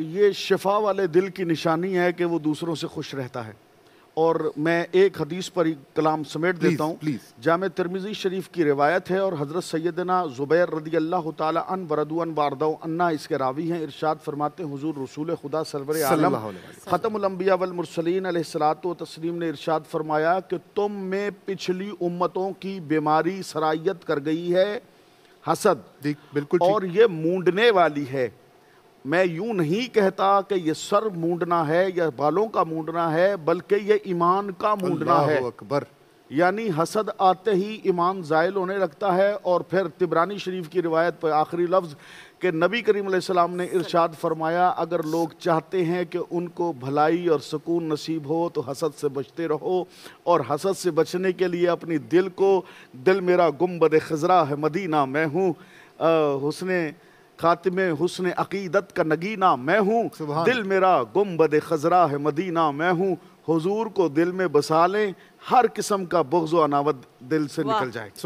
ये शफा वाले दिल की निशानी है कि वो दूसरों से खुश रहता है और मैं एक हदीस पर ही कलाम समेट please, देता हूँ जाम तिरमिज़ी शरीफ की रिवायत है और हज़रत सैदना ज़ुबैर रदी अल्लाह तन वरदन वारदा अन्ना इसके रावी हैं इरशाद फरमाते हुजूर रसूल खुदा सरवर आलम ख़तमलम्बिया वलमरसलिन सलात तस्लीम ने इरशाद फरमाया कि तुम में पिछली उम्मतों की बीमारी सराइत कर गई है हसद बिल्कुल और ये मूडने वाली है मैं यूं नहीं कहता कि ये सर मूडना है या बालों का मूडना है बल्कि ये ईमान का मूडना है अकबर यानी हसद आते ही ईमान ज़ायल होने लगता है और फिर तिबरानी शरीफ की रिवायत पर आखिरी लफ्ज़ के नबी करीम सलाम ने इरशाद फरमाया अगर लोग चाहते हैं कि उनको भलाई और सुकून नसीब हो तो हसद से बचते रहो और हसद से बचने के लिए अपनी दिल को दिल मेरा गुम बद खजरा है मदीना मैं हूँ हुसन खातिम हुसन अकीदत का नगीना मैं हूँ दिल मेरा गुम्बद खजरा है मदीना मैं हूँ हुजूर को दिल में बसा लें हर किस्म का बुग्ज़ अनावत दिल से निकल जाए